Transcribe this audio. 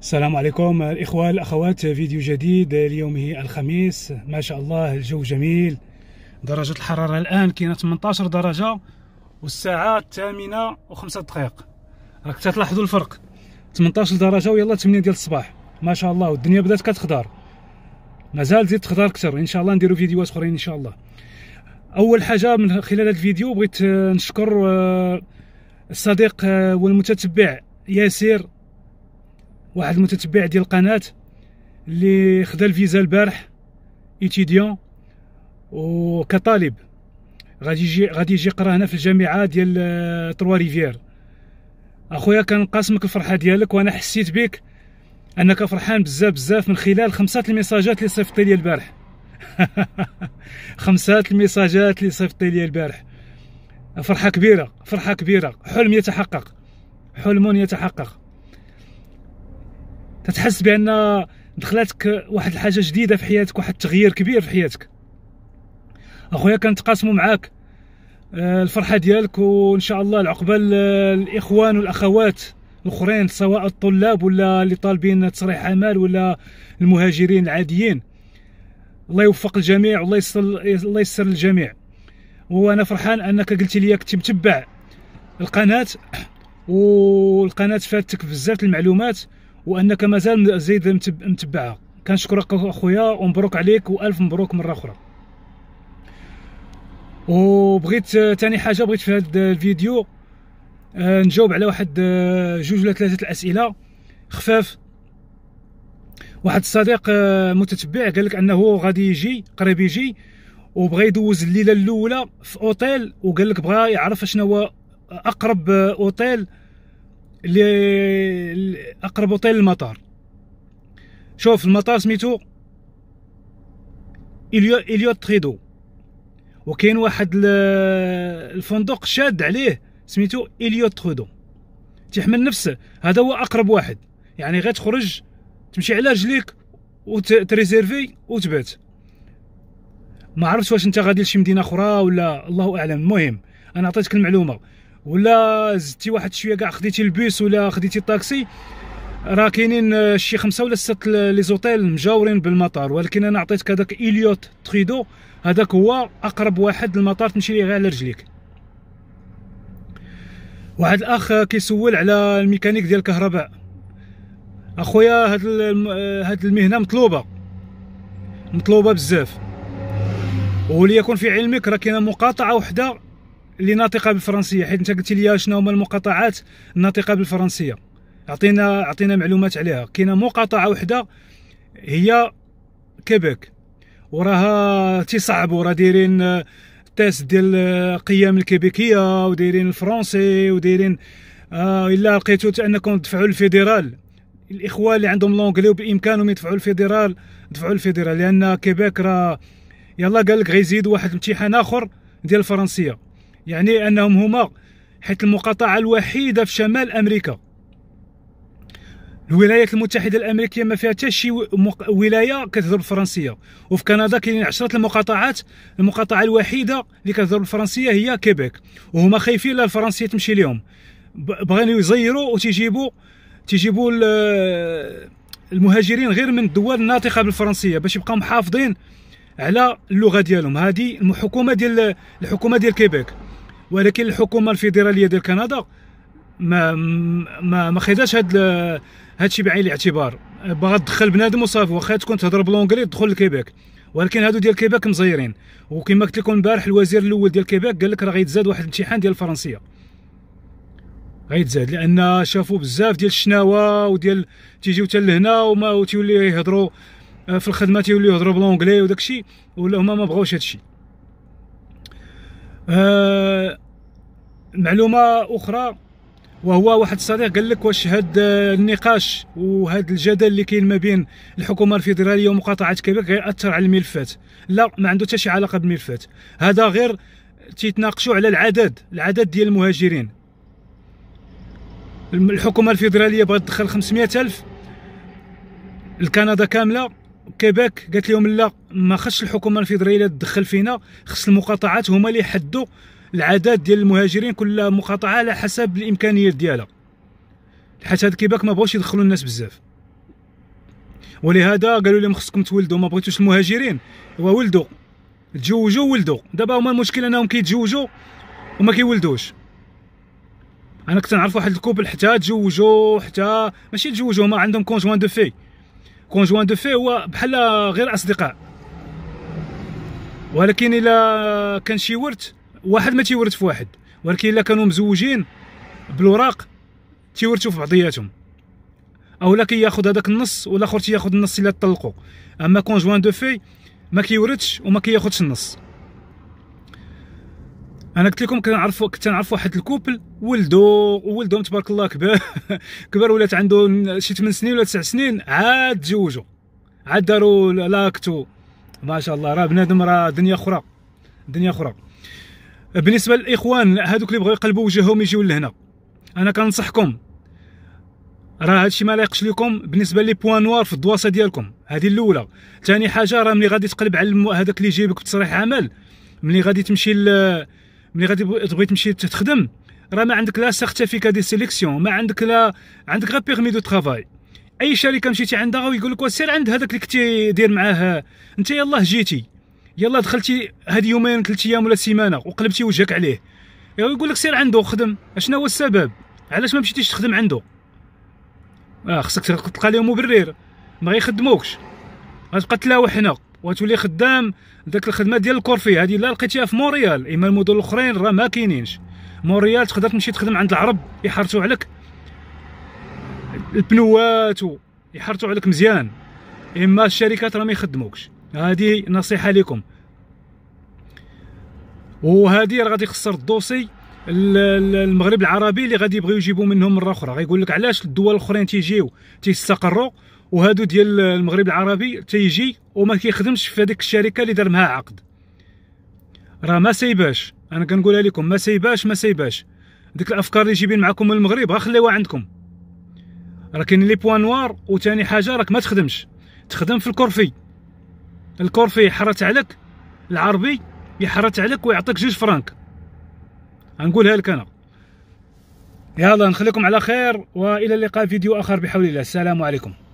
السلام عليكم الإخوة الأخوات فيديو جديد هي الخميس ما شاء الله الجو جميل درجة الحرارة الآن كاينة 18 درجة والساعة 8 و5 دقائق راك تلاحظوا الفرق 18 درجة ويلا 8 ديال الصباح ما شاء الله والدنيا بدات كتخضر مازال تزيد تخضر أكثر إن شاء الله نديروا فيديوهات أخرين إن شاء الله أول حاجة من خلال هذا الفيديو بغيت نشكر آه، الصديق آه، والمتتبع ياسير واحد المتتبع ديال القناه اللي خدا الفيزا البارح ايتيديون وكطالب غادي يجي غادي يجي يقرا هنا في الجامعه ديال آه، تروا ريفير اخويا كنقاسمك الفرحه ديالك وانا حسيت بك انك فرحان بزاف بزاف من خلال خمسه الميساجات اللي صيفطتي لي البارح خمسه الميساجات اللي صيفطتي لي البارح فرحه كبيره فرحه كبيره حلم يتحقق حلم يتحقق تتحس بان دخلاتك واحد الحاجه جديده في حياتك واحد التغيير كبير في حياتك اخويا كنتقاسموا معاك آه، الفرحه ديالك وان شاء الله العقبه الاخوان والاخوات الاخرين سواء الطلاب ولا اللي طالبين تصريح اعمال ولا المهاجرين العاديين الله يوفق الجميع والله يسر الله يسر الجميع وانا فرحان انك قلت لي كنت متبع القناه والقناه فاتك بزاف المعلومات وانك مازال زيد متبعها كنشكرك اخويا ومبروك عليك والف مبروك مره اخرى وبغيت ثاني حاجه بغيت في هذا الفيديو آه، نجاوب على واحد آه، جوج ولا ثلاثه الاسئله خفاف واحد الصديق آه، متتبع قال لك انه غادي يجي قريب يجي وبغى يدوز الليله الاولى في اوتيل وقال لك بغى يعرف شنو هو اقرب اوتيل لاقرب اوتيل للمطار شوف المطار سميتو اليو اليو تريدو وكاين واحد الفندق شاد عليه سميتو اليو تريدو تيحمل نفسه هذا هو اقرب واحد يعني غير تخرج تمشي على رجليك وتريزيرفي وتبات ما عرفتش واش انت غادي لشي مدينه اخرى ولا الله اعلم المهم انا عطيتك المعلومه ولا زدتي واحد شويه كاع خديتي البيس ولا خديتي الطاكسي راه كاينين آه، شي خمسه ولا سته لي زوتيل مجاورين بالمطار ولكن انا عطيتك هذاك اليوت تريدو هذاك هو اقرب واحد للمطار تمشي ليه غير على رجليك واحد الاخ كيسول على الميكانيك ديال الكهرباء اخويا هاد آه، هاد المهنه مطلوبه مطلوبه بزاف وليكن في علمك راه كاينه مقاطعه وحده اللي ناطقه بالفرنسيه حيت انت قلتي لي شنو هما المقاطعات الناطقه بالفرنسيه اعطينا اعطينا معلومات عليها كاينه مقاطعه وحده هي كيبيك وراها تيصعب راه دايرين تيست ديال القيم الكيبيكيه ودايرين الفرونسي ودايرين آه الا لقيتو انكم تدفعوا الفيدرال الاخوان اللي عندهم لونغلي وبامكانهم يدفعوا الفيدرال دفعوا الفيدرال لان كيبيك راه يلا قال لك غيزيد واحد امتحان اخر ديال الفرنسيه يعني انهم هما حيث المقاطعه الوحيده في شمال امريكا الولايات المتحده الامريكيه ما فيها حتى شي ولايه كتهضر بالفرنسيه وفي كندا كاينين عشرة المقاطعات المقاطعه الوحيده اللي كتهضر بالفرنسيه هي كيبيك وهما خايفين لا الفرنسيه تمشي لهم بغينا يزيروا وتجيبوا تيجيبوا المهاجرين غير من الدول الناطقه بالفرنسيه باش يبقاو محافظين على اللغه ديالهم هذه الحكومه ديال الحكومه ديال كيبيك ولكن الحكومه الفيدراليه ديال كندا ما ما ما خداش هاد هادشي بعين الاعتبار باغا تدخل بنادم وصافي واخا تكون تهضر بلونغري تدخل لكيبيك ولكن هادو ديال كيبيك مزيرين وكما قلت لكم البارح الوزير الاول ديال كيبيك قال لك راه غيتزاد واحد الامتحان ديال الفرنسيه غيتزاد لان شافوا بزاف ديال الشناوه وديال تيجيو حتى لهنا وما تيوليو يهضروا في الخدمه تيوليو يهضروا وداك وداكشي ولا هما ما بغاوش هادشي آه معلومه اخرى وهو واحد الصديق قال لك واش هاد النقاش وهاد الجدل اللي كاين ما بين الحكومه الفيدراليه ومقاطعه كيبيك غيأثر على الملفات لا ما عنده حتى شي علاقه بالملفات هذا غير تيتناقشوا على العدد العدد ديال المهاجرين الحكومه الفيدراليه بغات تدخل 500 الف الكندا كامله كيباك قالت لهم لا ما خصش الحكومه الفيدراليه تدخل فينا خص المقاطعات هما اللي يحدوا العدد ديال المهاجرين كل مقاطعه على حسب الامكانيات ديالها حيت هاد كيباك ما بغاوش يدخلوا الناس بزاف ولهذا قالوا لهم خصكم تولدوا ما بغيتوش المهاجرين وولدوا تزوجوا ولدوا دابا هما المشكل انهم كيتزوجوا وما كيولدوش انا كنت نعرف واحد الكوبل حتى تزوجوا حتى ماشي تزوجوا هما عندهم كونجوان دو في كونجوان دو في هو بحال غير اصدقاء ولكن الا كان شي ورث واحد ما تيورث في واحد ولكن الا كانوا مزوجين بالوراق تيورثوا في بعضياتهم او لا كياخذ هذاك النص ولا اخر تياخذ النص الا تطلقوا اما كونجوان دو في ما كيورثش وما كياخذش النص انا قلت لكم كنعرفوا كنت نعرف واحد الكوبل ولدو ولدهم تبارك الله كبار كبر ولات عنده شي 8 سنين ولا 9 سنين عاد تزوجوا عاد داروا لاكتو ما شاء الله راه بنادم راه دنيا اخرى دنيا اخرى بالنسبه للاخوان هذوك اللي بغاو يقلبوا وجههم يجيو لهنا انا كنصحكم راه هادشي ما لايقش لكم بالنسبه لي بوان نوار في الدواسه ديالكم هذه الاولى ثاني حاجه راه ملي غادي تقلب على هذاك اللي جايبك بتصريح عمل ملي غادي تمشي ملي غادي تبغي تمشي تخدم راه ما عندك لا سيرتيفيكا دي سيليكسيون ما عندك لا عندك غير بيرمي دو ترافاي اي شركه مشيتي عندها ويقول لك سير عند هذاك اللي كنتي داير معاه انت يلاه جيتي يلاه دخلتي هاد يومين ثلاث ايام ولا سيمانه وقلبتي وجهك عليه يقول لك سير عنده خدم اشنا هو السبب علاش ما مشيتيش تخدم عنده اه خصك تلقى لهم مبرر ما غيخدموكش غتبقى تلاوح هنا وتولي خدام داك الخدمه ديال الكورفي هذه لا لقيتيها في موريال اما المدن الاخرين راه ما كاينينش موريال تقدر تمشي تخدم عند العرب يحرتو عليك البنوات يحرتو عليك مزيان اما الشركات راه ما يخدموكش هذه نصيحه لكم وهذه راه غادي يخسر الدوسي المغرب العربي اللي غادي يبغيو يجيبوا منهم مره اخرى غيقول لك علاش الدول الاخرين تيجيو تيستقروا وهادو ديال المغرب العربي تيجي وما كيخدمش في هذيك الشركه اللي دار معها عقد راه ما سايباش انا كنقولها لكم ما سايباش ما سايباش ديك الافكار اللي جايبين معكم من المغرب خليوها عندكم راه كاين لي بوان نوار وثاني حاجه راك ما تخدمش تخدم في الكورفي الكورفي حرت عليك العربي يحرت عليك ويعطيك جوج فرانك غنقولها لك انا يلا نخليكم على خير والى اللقاء فيديو اخر بحول الله السلام عليكم